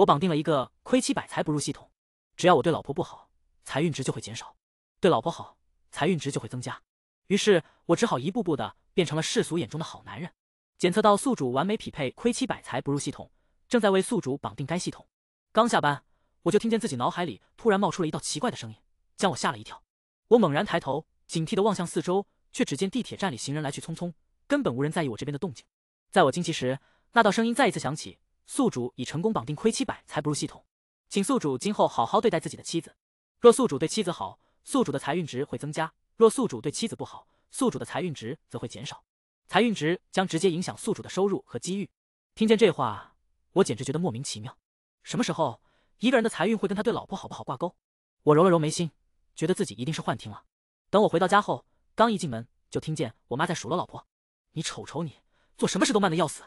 我绑定了一个亏妻百财不入系统，只要我对老婆不好，财运值就会减少；对老婆好，财运值就会增加。于是我只好一步步的变成了世俗眼中的好男人。检测到宿主完美匹配亏妻百财不入系统，正在为宿主绑定该系统。刚下班，我就听见自己脑海里突然冒出了一道奇怪的声音，将我吓了一跳。我猛然抬头，警惕的望向四周，却只见地铁站里行人来去匆匆，根本无人在意我这边的动静。在我惊奇时，那道声音再一次响起。宿主已成功绑定亏七百财不入系统，请宿主今后好好对待自己的妻子。若宿主对妻子好，宿主的财运值会增加；若宿主对妻子不好，宿主的财运值则会减少。财运值将直接影响宿主的收入和机遇。听见这话，我简直觉得莫名其妙。什么时候一个人的财运会跟他对老婆好不好挂钩？我揉了揉眉心，觉得自己一定是幻听了。等我回到家后，刚一进门就听见我妈在数落老婆：“你瞅瞅你，做什么事都慢的要死，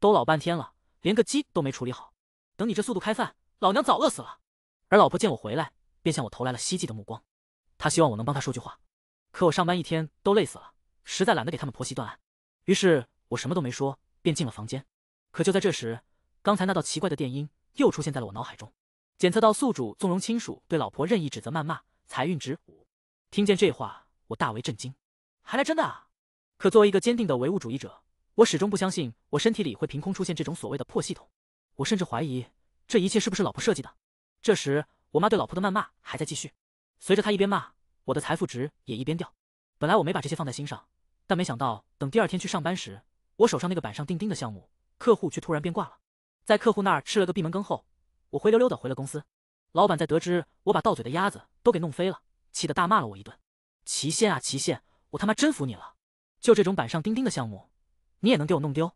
都老半天了。”连个鸡都没处理好，等你这速度开饭，老娘早饿死了。而老婆见我回来，便向我投来了希冀的目光，她希望我能帮她说句话。可我上班一天都累死了，实在懒得给他们婆媳断案。于是，我什么都没说，便进了房间。可就在这时，刚才那道奇怪的电音又出现在了我脑海中，检测到宿主纵容亲属对老婆任意指责谩骂，财运值五。听见这话，我大为震惊，还来真的啊！可作为一个坚定的唯物主义者。我始终不相信我身体里会凭空出现这种所谓的破系统，我甚至怀疑这一切是不是老婆设计的。这时，我妈对老婆的谩骂还在继续，随着她一边骂，我的财富值也一边掉。本来我没把这些放在心上，但没想到等第二天去上班时，我手上那个板上钉钉的项目，客户却突然变卦了。在客户那儿吃了个闭门羹后，我灰溜溜的回了公司。老板在得知我把到嘴的鸭子都给弄飞了，气得大骂了我一顿：“祁县啊祁县，我他妈真服你了！就这种板上钉钉的项目。”你也能给我弄丢？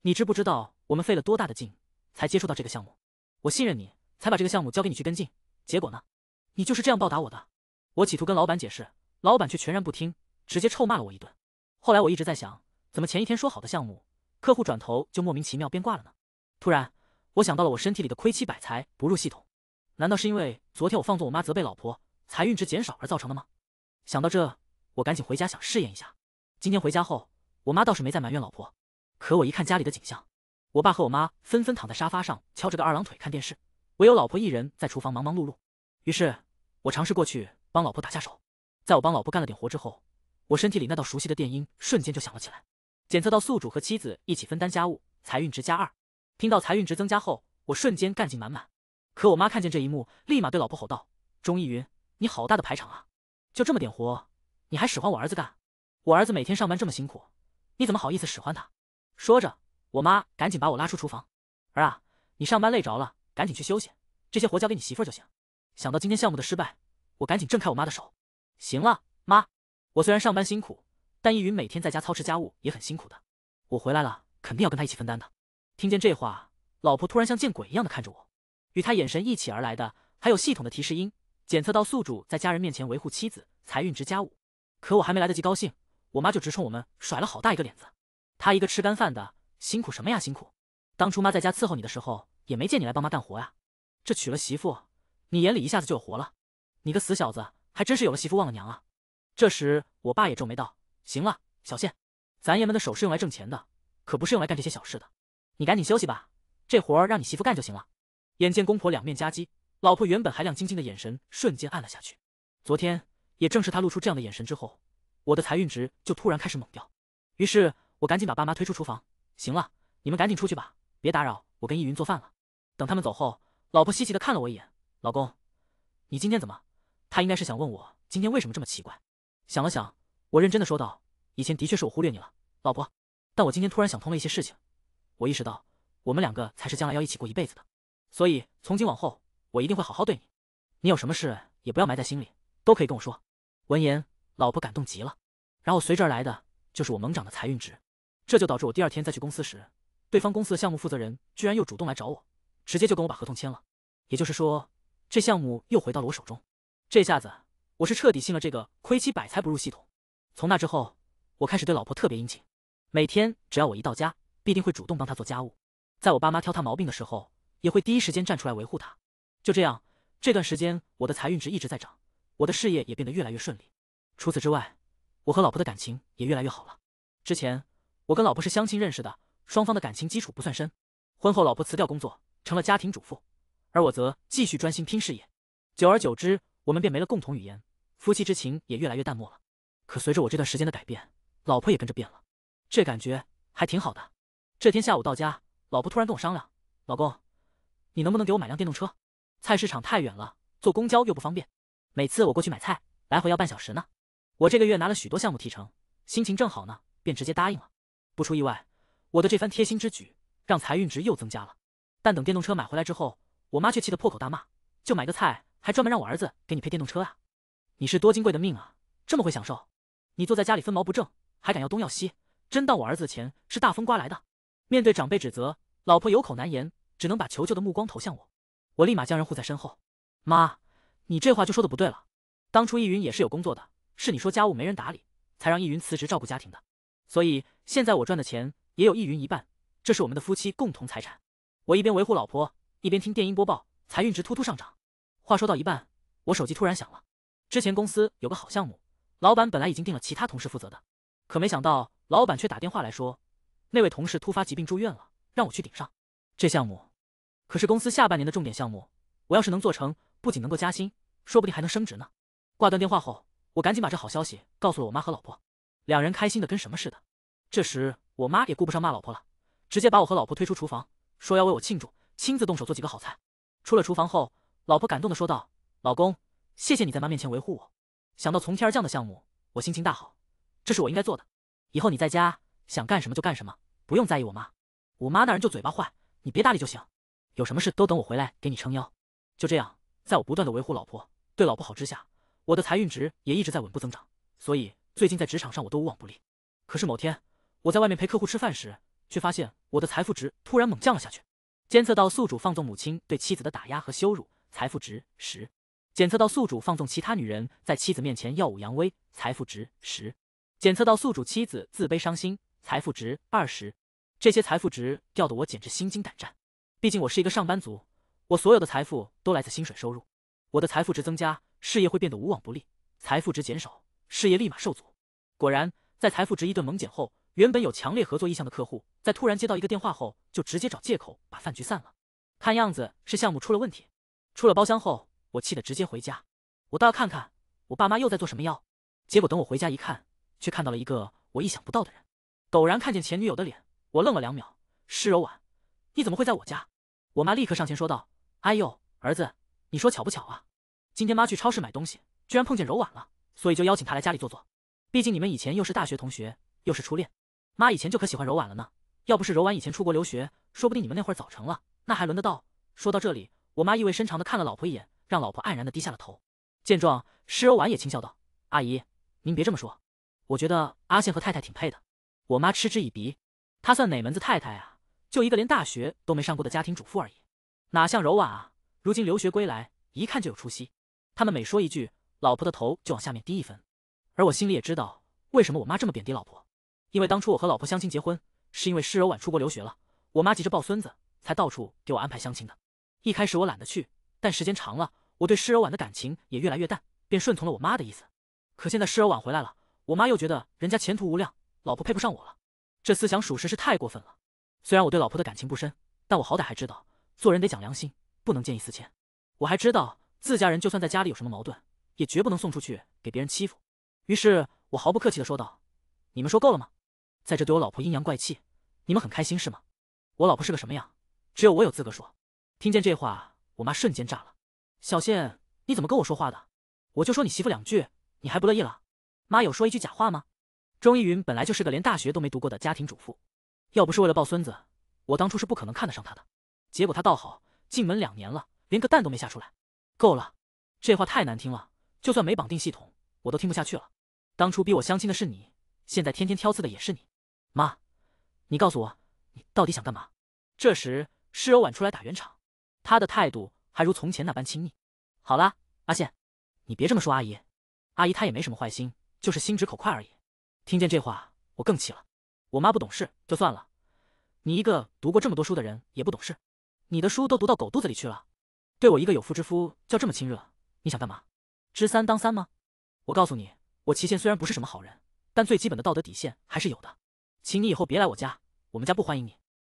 你知不知道我们费了多大的劲才接触到这个项目？我信任你，才把这个项目交给你去跟进。结果呢？你就是这样报答我的？我企图跟老板解释，老板却全然不听，直接臭骂了我一顿。后来我一直在想，怎么前一天说好的项目，客户转头就莫名其妙变卦了呢？突然，我想到了我身体里的亏妻百财不入系统，难道是因为昨天我放纵我妈责备老婆，财运值减少而造成的吗？想到这，我赶紧回家想试验一下。今天回家后。我妈倒是没再埋怨老婆，可我一看家里的景象，我爸和我妈纷纷躺在沙发上，翘着个二郎腿看电视，唯有老婆一人在厨房忙忙碌碌。于是，我尝试过去帮老婆打下手。在我帮老婆干了点活之后，我身体里那道熟悉的电音瞬间就响了起来，检测到宿主和妻子一起分担家务，财运值加二。听到财运值增加后，我瞬间干劲满满。可我妈看见这一幕，立马对老婆吼道：“钟逸云，你好大的排场啊！就这么点活，你还使唤我儿子干？我儿子每天上班这么辛苦。”你怎么好意思使唤他？说着，我妈赶紧把我拉出厨房。儿啊，你上班累着了，赶紧去休息，这些活交给你媳妇儿就行。想到今天项目的失败，我赶紧挣开我妈的手。行了，妈，我虽然上班辛苦，但易云每天在家操持家务也很辛苦的。我回来了，肯定要跟他一起分担的。听见这话，老婆突然像见鬼一样的看着我，与她眼神一起而来的还有系统的提示音，检测到宿主在家人面前维护妻子，财运值家务。可我还没来得及高兴。我妈就直冲我们甩了好大一个脸子，她一个吃干饭的，辛苦什么呀？辛苦！当初妈在家伺候你的时候，也没见你来帮妈干活呀。这娶了媳妇，你眼里一下子就有活了。你个死小子，还真是有了媳妇忘了娘啊！这时，我爸也皱眉道：“行了，小谢，咱爷们的手是用来挣钱的，可不是用来干这些小事的。你赶紧休息吧，这活儿让你媳妇干就行了。”眼见公婆两面夹击，老婆原本还亮晶晶的眼神瞬间暗了下去。昨天，也正是他露出这样的眼神之后。我的财运值就突然开始猛掉，于是我赶紧把爸妈推出厨房。行了，你们赶紧出去吧，别打扰我跟易云做饭了。等他们走后，老婆稀奇的看了我一眼：“老公，你今天怎么？”她应该是想问我今天为什么这么奇怪。想了想，我认真的说道：“以前的确是我忽略你了，老婆，但我今天突然想通了一些事情，我意识到我们两个才是将来要一起过一辈子的。所以从今往后，我一定会好好对你，你有什么事也不要埋在心里，都可以跟我说。”闻言，老婆感动极了。然后随之而来的就是我猛涨的财运值，这就导致我第二天再去公司时，对方公司的项目负责人居然又主动来找我，直接就跟我把合同签了。也就是说，这项目又回到了我手中。这下子我是彻底信了这个亏妻百财不入系统。从那之后，我开始对老婆特别殷勤，每天只要我一到家，必定会主动帮她做家务。在我爸妈挑她毛病的时候，也会第一时间站出来维护她。就这样，这段时间我的财运值一直在涨，我的事业也变得越来越顺利。除此之外，我和老婆的感情也越来越好了。之前我跟老婆是相亲认识的，双方的感情基础不算深。婚后老婆辞掉工作，成了家庭主妇，而我则继续专心拼事业。久而久之，我们便没了共同语言，夫妻之情也越来越淡漠了。可随着我这段时间的改变，老婆也跟着变了，这感觉还挺好的。这天下午到家，老婆突然跟我商量：“老公，你能不能给我买辆电动车？菜市场太远了，坐公交又不方便，每次我过去买菜，来回要半小时呢。”我这个月拿了许多项目提成，心情正好呢，便直接答应了。不出意外，我的这番贴心之举让财运值又增加了。但等电动车买回来之后，我妈却气得破口大骂：“就买个菜，还专门让我儿子给你配电动车啊？你是多金贵的命啊，这么会享受！你坐在家里分毛不挣，还敢要东要西，真当我儿子的钱是大风刮来的？”面对长辈指责，老婆有口难言，只能把求救的目光投向我。我立马将人护在身后：“妈，你这话就说的不对了。当初易云也是有工作的。”是你说家务没人打理，才让易云辞职照顾家庭的。所以现在我赚的钱也有易云一半，这是我们的夫妻共同财产。我一边维护老婆，一边听电音播报财运值突突上涨。话说到一半，我手机突然响了。之前公司有个好项目，老板本来已经定了其他同事负责的，可没想到老板却打电话来说，那位同事突发疾病住院了，让我去顶上这项目。可是公司下半年的重点项目，我要是能做成，不仅能够加薪，说不定还能升职呢。挂断电话后。我赶紧把这好消息告诉了我妈和老婆，两人开心的跟什么似的。这时我妈也顾不上骂老婆了，直接把我和老婆推出厨房，说要为我庆祝，亲自动手做几个好菜。出了厨房后，老婆感动的说道：“老公，谢谢你在妈面前维护我。”想到从天而降的项目，我心情大好，这是我应该做的。以后你在家想干什么就干什么，不用在意我妈，我妈那人就嘴巴坏，你别搭理就行。有什么事都等我回来给你撑腰。就这样，在我不断的维护老婆，对老婆好之下。我的财运值也一直在稳步增长，所以最近在职场上我都无往不利。可是某天，我在外面陪客户吃饭时，却发现我的财富值突然猛降了下去。监测到宿主放纵母亲对妻子的打压和羞辱，财富值十；检测到宿主放纵其他女人在妻子面前耀武扬威，财富值十；检测到宿主妻子自卑伤心，财富值二十。这些财富值掉得我简直心惊胆战。毕竟我是一个上班族，我所有的财富都来自薪水收入，我的财富值增加。事业会变得无往不利，财富值减少，事业立马受阻。果然，在财富值一顿猛减后，原本有强烈合作意向的客户，在突然接到一个电话后，就直接找借口把饭局散了。看样子是项目出了问题。出了包厢后，我气得直接回家。我倒要看看我爸妈又在做什么妖。结果等我回家一看，却看到了一个我意想不到的人。陡然看见前女友的脸，我愣了两秒。施柔婉，你怎么会在我家？我妈立刻上前说道：“哎呦，儿子，你说巧不巧啊？”今天妈去超市买东西，居然碰见柔婉了，所以就邀请她来家里坐坐。毕竟你们以前又是大学同学，又是初恋，妈以前就可喜欢柔婉了呢。要不是柔婉以前出国留学，说不定你们那会儿早成了，那还轮得到？说到这里，我妈意味深长的看了老婆一眼，让老婆黯然的低下了头。见状，施柔婉也轻笑道：“阿姨，您别这么说，我觉得阿宪和太太挺配的。”我妈嗤之以鼻，她算哪门子太太啊？就一个连大学都没上过的家庭主妇而已，哪像柔婉啊？如今留学归来，一看就有出息。他们每说一句，老婆的头就往下面低一分。而我心里也知道，为什么我妈这么贬低老婆。因为当初我和老婆相亲结婚，是因为施柔婉出国留学了，我妈急着抱孙子，才到处给我安排相亲的。一开始我懒得去，但时间长了，我对施柔婉的感情也越来越淡，便顺从了我妈的意思。可现在施柔婉回来了，我妈又觉得人家前途无量，老婆配不上我了。这思想属实是太过分了。虽然我对老婆的感情不深，但我好歹还知道，做人得讲良心，不能见异思迁。我还知道。自家人就算在家里有什么矛盾，也绝不能送出去给别人欺负。于是，我毫不客气地说道：“你们说够了吗？在这对我老婆阴阳怪气，你们很开心是吗？我老婆是个什么样，只有我有资格说。”听见这话，我妈瞬间炸了：“小谢，你怎么跟我说话的？我就说你媳妇两句，你还不乐意了？妈有说一句假话吗？”钟依云本来就是个连大学都没读过的家庭主妇，要不是为了抱孙子，我当初是不可能看得上她的。结果她倒好，进门两年了，连个蛋都没下出来。够了，这话太难听了。就算没绑定系统，我都听不下去了。当初逼我相亲的是你，现在天天挑刺的也是你。妈，你告诉我，你到底想干嘛？这时，施柔婉出来打圆场，她的态度还如从前那般亲昵。好啦，阿宪，你别这么说阿姨，阿姨她也没什么坏心，就是心直口快而已。听见这话，我更气了。我妈不懂事就算了，你一个读过这么多书的人也不懂事，你的书都读到狗肚子里去了。对我一个有夫之夫叫这么亲热，你想干嘛？知三当三吗？我告诉你，我祁倩虽然不是什么好人，但最基本的道德底线还是有的。请你以后别来我家，我们家不欢迎你。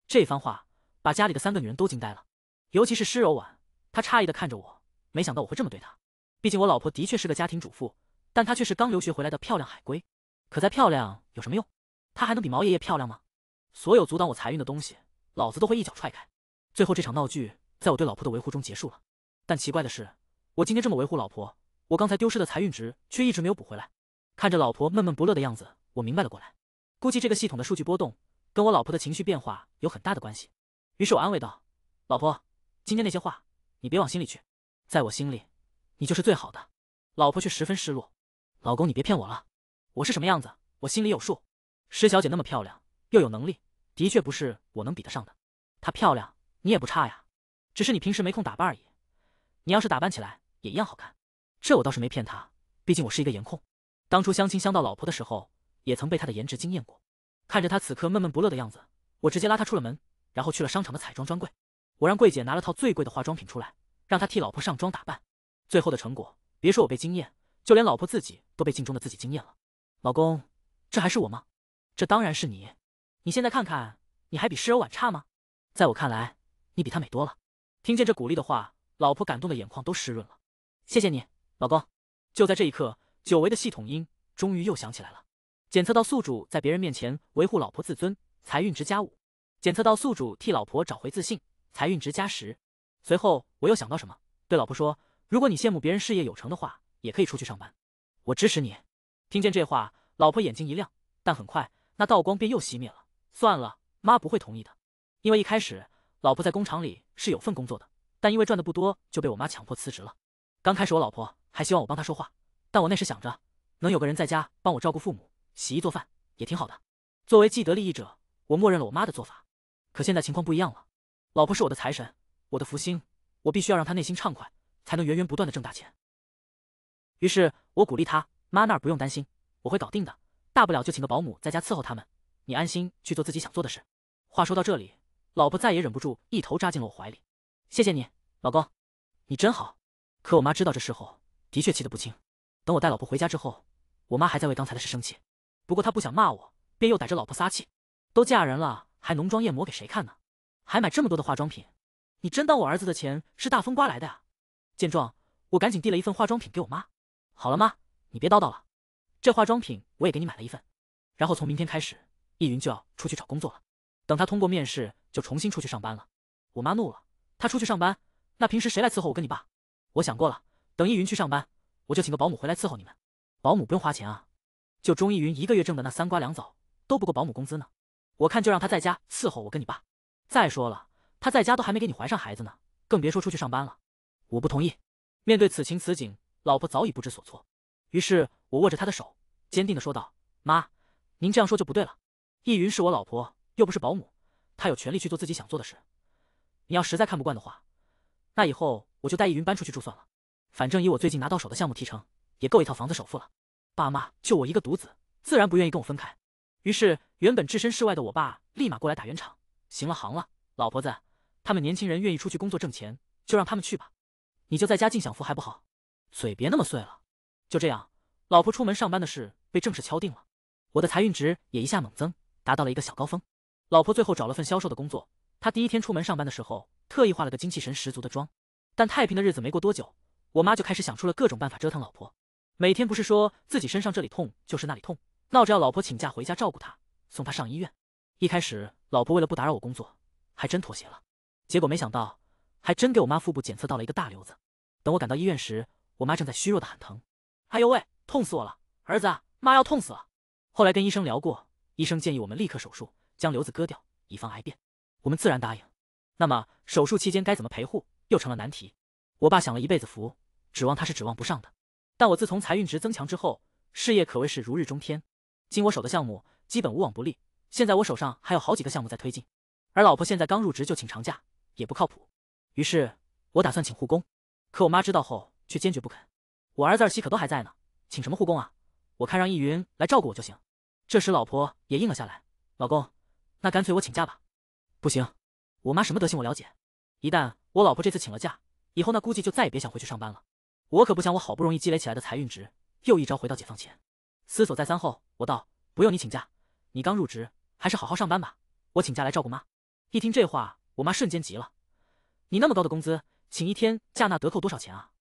这番话把家里的三个女人都惊呆了，尤其是施柔婉，她诧异的看着我，没想到我会这么对她。毕竟我老婆的确是个家庭主妇，但她却是刚留学回来的漂亮海归。可再漂亮有什么用？她还能比毛爷爷漂亮吗？所有阻挡我财运的东西，老子都会一脚踹开。最后这场闹剧。在我对老婆的维护中结束了，但奇怪的是，我今天这么维护老婆，我刚才丢失的财运值却一直没有补回来。看着老婆闷闷不乐的样子，我明白了过来，估计这个系统的数据波动跟我老婆的情绪变化有很大的关系。于是我安慰道：“老婆，今天那些话你别往心里去，在我心里，你就是最好的。”老婆却十分失落：“老公，你别骗我了，我是什么样子我心里有数。石小姐那么漂亮又有能力，的确不是我能比得上的。她漂亮，你也不差呀。”只是你平时没空打扮而已，你要是打扮起来也一样好看。这我倒是没骗他，毕竟我是一个颜控。当初相亲相到老婆的时候，也曾被她的颜值惊艳过。看着她此刻闷闷不乐的样子，我直接拉她出了门，然后去了商场的彩妆专柜。我让柜姐拿了套最贵的化妆品出来，让她替老婆上妆打扮。最后的成果，别说我被惊艳，就连老婆自己都被镜中的自己惊艳了。老公，这还是我吗？这当然是你。你现在看看，你还比施柔婉差吗？在我看来，你比她美多了。听见这鼓励的话，老婆感动的眼眶都湿润了。谢谢你，老公。就在这一刻，久违的系统音终于又响起来了。检测到宿主在别人面前维护老婆自尊，财运值加五；检测到宿主替老婆找回自信，财运值加十。随后我又想到什么，对老婆说：“如果你羡慕别人事业有成的话，也可以出去上班，我支持你。”听见这话，老婆眼睛一亮，但很快那道光便又熄灭了。算了，妈不会同意的，因为一开始。老婆在工厂里是有份工作的，但因为赚的不多，就被我妈强迫辞职了。刚开始，我老婆还希望我帮她说话，但我那时想着，能有个人在家帮我照顾父母、洗衣做饭，也挺好的。作为既得利益者，我默认了我妈的做法。可现在情况不一样了，老婆是我的财神，我的福星，我必须要让她内心畅快，才能源源不断的挣大钱。于是我鼓励她：“妈那儿不用担心，我会搞定的，大不了就请个保姆在家伺候他们，你安心去做自己想做的事。”话说到这里。老婆再也忍不住，一头扎进了我怀里。谢谢你，老公，你真好。可我妈知道这事后，的确气得不轻。等我带老婆回家之后，我妈还在为刚才的事生气。不过她不想骂我，便又逮着老婆撒气。都嫁人了，还浓妆艳抹给谁看呢？还买这么多的化妆品？你真当我儿子的钱是大风刮来的呀？见状，我赶紧递了一份化妆品给我妈。好了，妈，你别叨叨了。这化妆品我也给你买了一份。然后从明天开始，易云就要出去找工作了。等他通过面试，就重新出去上班了。我妈怒了，他出去上班，那平时谁来伺候我跟你爸？我想过了，等易云去上班，我就请个保姆回来伺候你们。保姆不用花钱啊，就钟易云一个月挣的那三瓜两枣都不够保姆工资呢。我看就让他在家伺候我跟你爸。再说了，他在家都还没给你怀上孩子呢，更别说出去上班了。我不同意。面对此情此景，老婆早已不知所措。于是我握着她的手，坚定的说道：“妈，您这样说就不对了。易云是我老婆。”又不是保姆，她有权利去做自己想做的事。你要实在看不惯的话，那以后我就带易云搬出去住算了。反正以我最近拿到手的项目提成，也够一套房子首付了。爸妈就我一个独子，自然不愿意跟我分开。于是，原本置身事外的我爸立马过来打圆场：“行了行了，老婆子，他们年轻人愿意出去工作挣钱，就让他们去吧。你就在家尽享福还不好？嘴别那么碎了。”就这样，老婆出门上班的事被正式敲定了。我的财运值也一下猛增，达到了一个小高峰。老婆最后找了份销售的工作。她第一天出门上班的时候，特意化了个精气神十足的妆。但太平的日子没过多久，我妈就开始想出了各种办法折腾老婆。每天不是说自己身上这里痛，就是那里痛，闹着要老婆请假回家照顾她，送她上医院。一开始，老婆为了不打扰我工作，还真妥协了。结果没想到，还真给我妈腹部检测到了一个大瘤子。等我赶到医院时，我妈正在虚弱的喊疼：“哎呦喂，痛死我了！儿子，妈要痛死了！”后来跟医生聊过，医生建议我们立刻手术。将瘤子割掉，以防癌变。我们自然答应。那么手术期间该怎么陪护，又成了难题。我爸享了一辈子福，指望他是指望不上的。但我自从财运值增强之后，事业可谓是如日中天。经我手的项目基本无往不利。现在我手上还有好几个项目在推进，而老婆现在刚入职就请长假，也不靠谱。于是我打算请护工，可我妈知道后却坚决不肯。我儿子儿媳可都还在呢，请什么护工啊？我看让易云来照顾我就行。这时老婆也应了下来，老公。那干脆我请假吧，不行，我妈什么德行我了解。一旦我老婆这次请了假，以后那估计就再也别想回去上班了。我可不想我好不容易积累起来的财运值又一朝回到解放前。思索再三后，我道：“不用你请假，你刚入职，还是好好上班吧。我请假来照顾妈。”一听这话，我妈瞬间急了：“你那么高的工资，请一天假那得扣多少钱啊？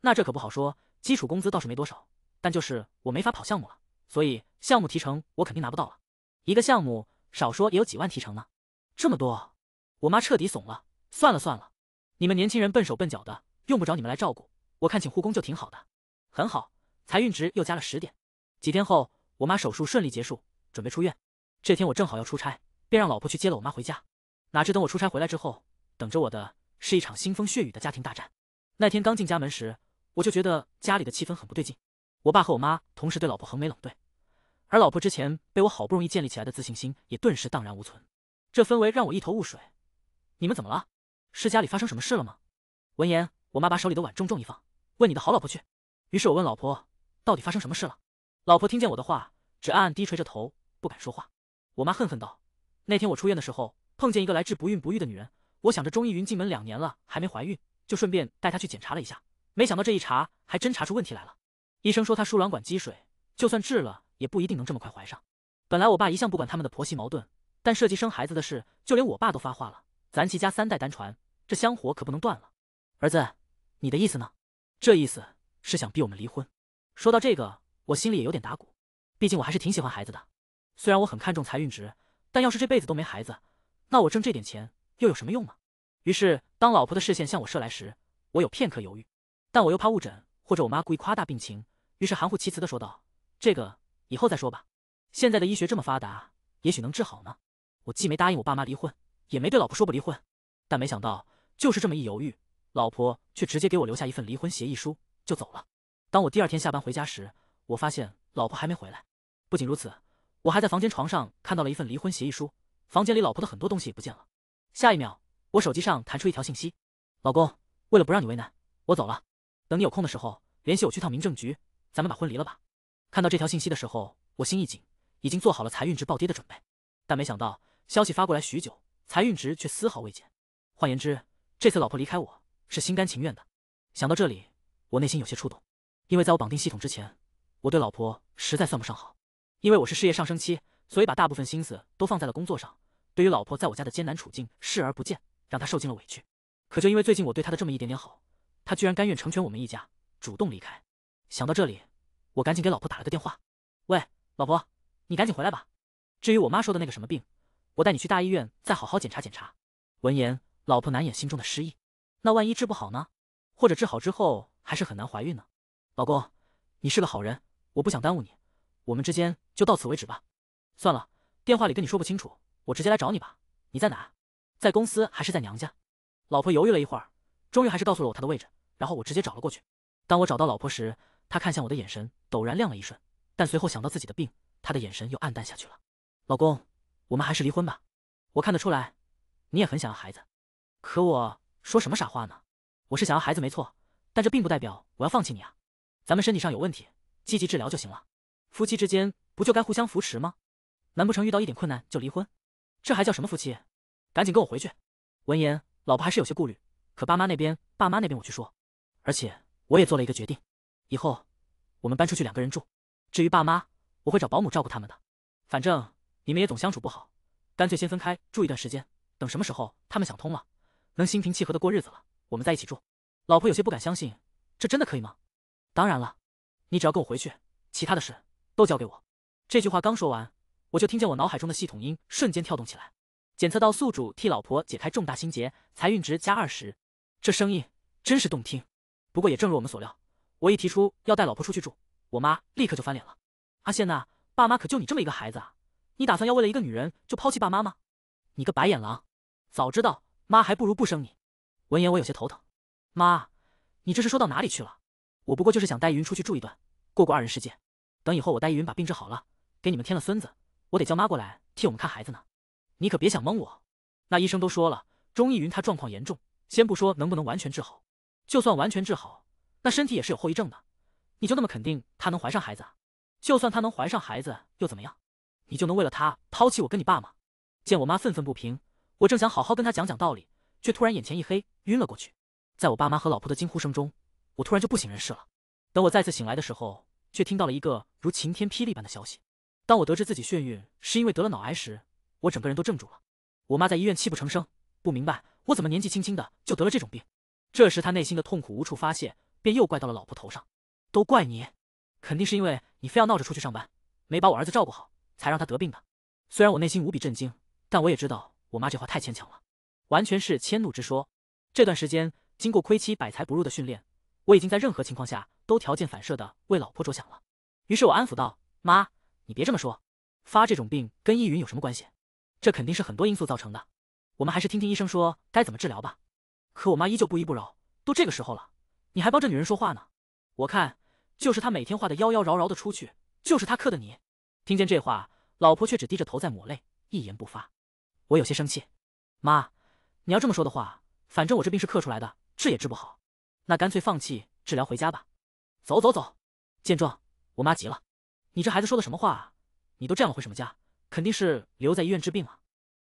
那这可不好说。基础工资倒是没多少，但就是我没法跑项目了，所以项目提成我肯定拿不到了。一个项目。”少说也有几万提成呢，这么多，我妈彻底怂了。算了算了，你们年轻人笨手笨脚的，用不着你们来照顾。我看请护工就挺好的。很好，财运值又加了十点。几天后，我妈手术顺利结束，准备出院。这天我正好要出差，便让老婆去接了我妈回家。哪知等我出差回来之后，等着我的是一场腥风血雨的家庭大战。那天刚进家门时，我就觉得家里的气氛很不对劲。我爸和我妈同时对老婆横眉冷对。而老婆之前被我好不容易建立起来的自信心也顿时荡然无存，这氛围让我一头雾水。你们怎么了？是家里发生什么事了吗？闻言，我妈把手里的碗重重一放，问：“你的好老婆去。”于是，我问老婆：“到底发生什么事了？”老婆听见我的话，只暗暗低垂着头，不敢说话。我妈恨恨道：“那天我出院的时候，碰见一个来治不孕不育的女人。我想着钟意云进门两年了还没怀孕，就顺便带她去检查了一下。没想到这一查，还真查出问题来了。医生说她输卵管积水，就算治了。”也不一定能这么快怀上。本来我爸一向不管他们的婆媳矛盾，但涉及生孩子的事，就连我爸都发话了：咱齐家三代单传，这香火可不能断了。儿子，你的意思呢？这意思是想逼我们离婚？说到这个，我心里也有点打鼓。毕竟我还是挺喜欢孩子的。虽然我很看重财运值，但要是这辈子都没孩子，那我挣这点钱又有什么用呢？于是，当老婆的视线向我射来时，我有片刻犹豫。但我又怕误诊，或者我妈故意夸大病情，于是含糊其辞的说道：“这个。”以后再说吧，现在的医学这么发达，也许能治好呢。我既没答应我爸妈离婚，也没对老婆说不离婚，但没想到就是这么一犹豫，老婆却直接给我留下一份离婚协议书就走了。当我第二天下班回家时，我发现老婆还没回来。不仅如此，我还在房间床上看到了一份离婚协议书，房间里老婆的很多东西也不见了。下一秒，我手机上弹出一条信息：老公，为了不让你为难，我走了。等你有空的时候联系我去趟民政局，咱们把婚离了吧。看到这条信息的时候，我心一紧，已经做好了财运值暴跌的准备，但没想到消息发过来许久，财运值却丝毫未减。换言之，这次老婆离开我是心甘情愿的。想到这里，我内心有些触动，因为在我绑定系统之前，我对老婆实在算不上好。因为我是事业上升期，所以把大部分心思都放在了工作上，对于老婆在我家的艰难处境视而不见，让她受尽了委屈。可就因为最近我对她的这么一点点好，她居然甘愿成全我们一家，主动离开。想到这里。我赶紧给老婆打了个电话，喂，老婆，你赶紧回来吧。至于我妈说的那个什么病，我带你去大医院再好好检查检查。闻言，老婆难掩心中的失意。那万一治不好呢？或者治好之后还是很难怀孕呢？老公，你是个好人，我不想耽误你，我们之间就到此为止吧。算了，电话里跟你说不清楚，我直接来找你吧。你在哪？在公司还是在娘家？老婆犹豫了一会儿，终于还是告诉了我她的位置，然后我直接找了过去。当我找到老婆时，他看向我的眼神陡然亮了一瞬，但随后想到自己的病，他的眼神又暗淡下去了。老公，我们还是离婚吧。我看得出来，你也很想要孩子，可我说什么傻话呢？我是想要孩子没错，但这并不代表我要放弃你啊。咱们身体上有问题，积极治疗就行了。夫妻之间不就该互相扶持吗？难不成遇到一点困难就离婚？这还叫什么夫妻？赶紧跟我回去。闻言，老婆还是有些顾虑，可爸妈那边，爸妈那边我去说。而且我也做了一个决定。以后，我们搬出去两个人住。至于爸妈，我会找保姆照顾他们的。反正你们也总相处不好，干脆先分开住一段时间。等什么时候他们想通了，能心平气和的过日子了，我们再一起住。老婆有些不敢相信，这真的可以吗？当然了，你只要跟我回去，其他的事都交给我。这句话刚说完，我就听见我脑海中的系统音瞬间跳动起来，检测到宿主替老婆解开重大心结，财运值加二十。这声音真是动听。不过也正如我们所料。我一提出要带老婆出去住，我妈立刻就翻脸了。阿谢娜，爸妈可就你这么一个孩子啊，你打算要为了一个女人就抛弃爸妈吗？你个白眼狼，早知道妈还不如不生你。闻言我有些头疼，妈，你这是说到哪里去了？我不过就是想带依云出去住一段，过过二人世界。等以后我带依云把病治好了，给你们添了孙子，我得叫妈过来替我们看孩子呢。你可别想蒙我。那医生都说了，钟意云他状况严重，先不说能不能完全治好，就算完全治好。那身体也是有后遗症的，你就那么肯定她能怀上孩子？就算她能怀上孩子又怎么样？你就能为了她抛弃我跟你爸吗？见我妈愤愤不平，我正想好好跟她讲讲道理，却突然眼前一黑，晕了过去。在我爸妈和老婆的惊呼声中，我突然就不省人事了。等我再次醒来的时候，却听到了一个如晴天霹雳般的消息。当我得知自己眩晕是因为得了脑癌时，我整个人都怔住了。我妈在医院泣不成声，不明白我怎么年纪轻轻的就得了这种病。这时她内心的痛苦无处发泄。便又怪到了老婆头上，都怪你！肯定是因为你非要闹着出去上班，没把我儿子照顾好，才让他得病的。虽然我内心无比震惊，但我也知道我妈这话太牵强了，完全是迁怒之说。这段时间经过亏妻百财不入的训练，我已经在任何情况下都条件反射的为老婆着想了。于是我安抚道：“妈，你别这么说，发这种病跟易云有什么关系？这肯定是很多因素造成的。我们还是听听医生说该怎么治疗吧。”可我妈依旧不依不饶，都这个时候了。你还帮这女人说话呢？我看就是她每天画的妖妖娆娆的出去，就是她刻的你。听见这话，老婆却只低着头在抹泪，一言不发。我有些生气，妈，你要这么说的话，反正我这病是刻出来的，治也治不好，那干脆放弃治疗回家吧。走走走。见状，我妈急了：“你这孩子说的什么话？啊？你都这样了，回什么家？肯定是留在医院治病啊。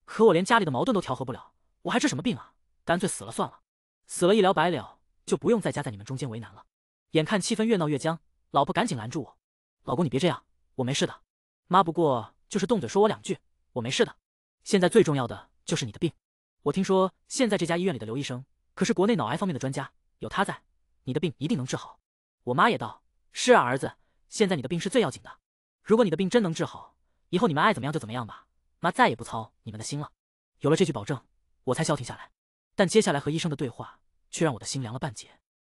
可我连家里的矛盾都调和不了，我还治什么病啊？干脆死了算了，死了一了百了。”就不用再夹在你们中间为难了。眼看气氛越闹越僵，老婆赶紧拦住我：“老公，你别这样，我没事的。妈不过就是动嘴说我两句，我没事的。现在最重要的就是你的病。我听说现在这家医院里的刘医生可是国内脑癌方面的专家，有他在，你的病一定能治好。”我妈也道：“是啊，儿子，现在你的病是最要紧的。如果你的病真能治好，以后你们爱怎么样就怎么样吧，妈再也不操你们的心了。”有了这句保证，我才消停下来。但接下来和医生的对话。却让我的心凉了半截。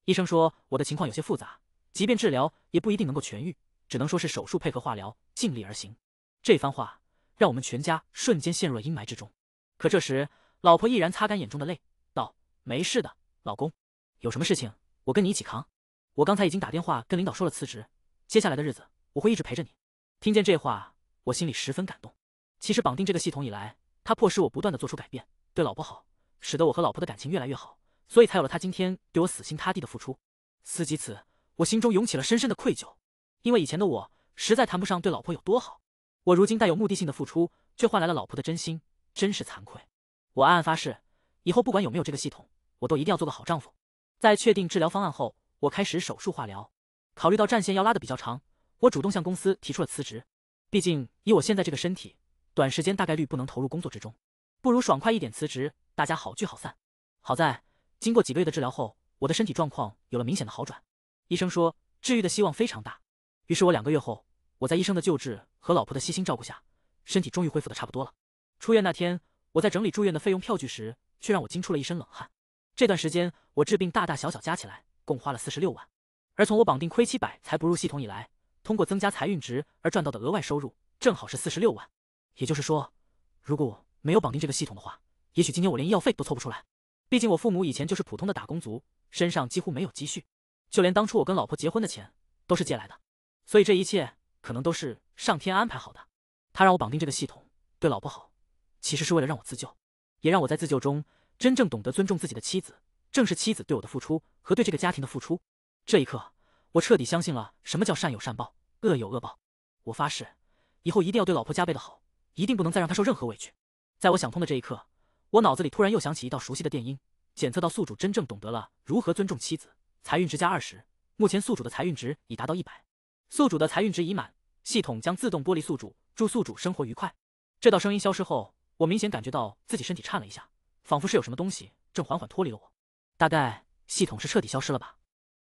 医生说我的情况有些复杂，即便治疗也不一定能够痊愈，只能说是手术配合化疗，尽力而行。这番话让我们全家瞬间陷入了阴霾之中。可这时，老婆毅然擦干眼中的泪，道：“没事的，老公，有什么事情我跟你一起扛。我刚才已经打电话跟领导说了辞职，接下来的日子我会一直陪着你。”听见这话，我心里十分感动。其实绑定这个系统以来，它迫使我不断的做出改变，对老婆好，使得我和老婆的感情越来越好。所以才有了他今天对我死心塌地的付出。思及此，我心中涌起了深深的愧疚，因为以前的我实在谈不上对老婆有多好。我如今带有目的性的付出，却换来了老婆的真心，真是惭愧。我暗暗发誓，以后不管有没有这个系统，我都一定要做个好丈夫。在确定治疗方案后，我开始手术化疗。考虑到战线要拉得比较长，我主动向公司提出了辞职。毕竟以我现在这个身体，短时间大概率不能投入工作之中，不如爽快一点辞职，大家好聚好散。好在。经过几个月的治疗后，我的身体状况有了明显的好转。医生说治愈的希望非常大。于是我两个月后，我在医生的救治和老婆的悉心照顾下，身体终于恢复的差不多了。出院那天，我在整理住院的费用票据时，却让我惊出了一身冷汗。这段时间我治病大大小小加起来共花了四十六万，而从我绑定亏七百才不入系统以来，通过增加财运值而赚到的额外收入正好是四十六万。也就是说，如果没有绑定这个系统的话，也许今天我连医药费都凑不出来。毕竟我父母以前就是普通的打工族，身上几乎没有积蓄，就连当初我跟老婆结婚的钱都是借来的，所以这一切可能都是上天安排好的。他让我绑定这个系统，对老婆好，其实是为了让我自救，也让我在自救中真正懂得尊重自己的妻子。正是妻子对我的付出和对这个家庭的付出，这一刻我彻底相信了什么叫善有善报，恶有恶报。我发誓，以后一定要对老婆加倍的好，一定不能再让她受任何委屈。在我想通的这一刻。我脑子里突然又响起一道熟悉的电音，检测到宿主真正懂得了如何尊重妻子，财运值加二十。目前宿主的财运值已达到一百，宿主的财运值已满，系统将自动剥离宿主，祝宿主生活愉快。这道声音消失后，我明显感觉到自己身体颤了一下，仿佛是有什么东西正缓缓脱离了我。大概系统是彻底消失了吧？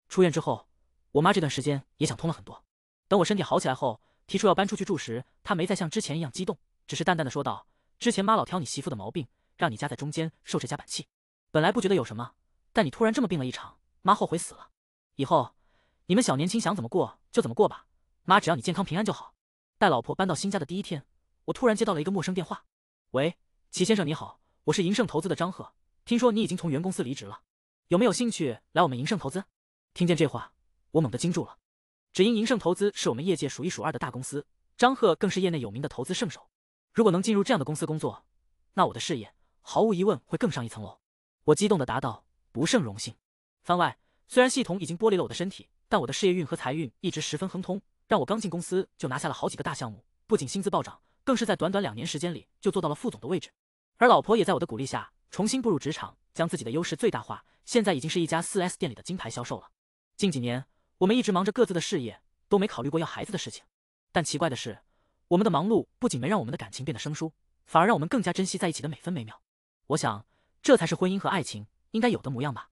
出院之后，我妈这段时间也想通了很多。等我身体好起来后，提出要搬出去住时，她没再像之前一样激动，只是淡淡的说道：“之前妈老挑你媳妇的毛病。”让你夹在中间受这夹板气，本来不觉得有什么，但你突然这么病了一场，妈后悔死了。以后你们小年轻想怎么过就怎么过吧，妈只要你健康平安就好。带老婆搬到新家的第一天，我突然接到了一个陌生电话：“喂，齐先生你好，我是银盛投资的张贺，听说你已经从原公司离职了，有没有兴趣来我们银盛投资？”听见这话，我猛地惊住了，只因银盛投资是我们业界数一数二的大公司，张贺更是业内有名的投资圣手。如果能进入这样的公司工作，那我的事业……毫无疑问会更上一层楼，我激动地答道：“不胜荣幸。”番外虽然系统已经剥离了我的身体，但我的事业运和财运一直十分亨通，让我刚进公司就拿下了好几个大项目，不仅薪资暴涨，更是在短短两年时间里就做到了副总的位置。而老婆也在我的鼓励下重新步入职场，将自己的优势最大化，现在已经是一家四 S 店里的金牌销售了。近几年我们一直忙着各自的事业，都没考虑过要孩子的事情。但奇怪的是，我们的忙碌不仅没让我们的感情变得生疏，反而让我们更加珍惜在一起的每分每秒。我想，这才是婚姻和爱情应该有的模样吧。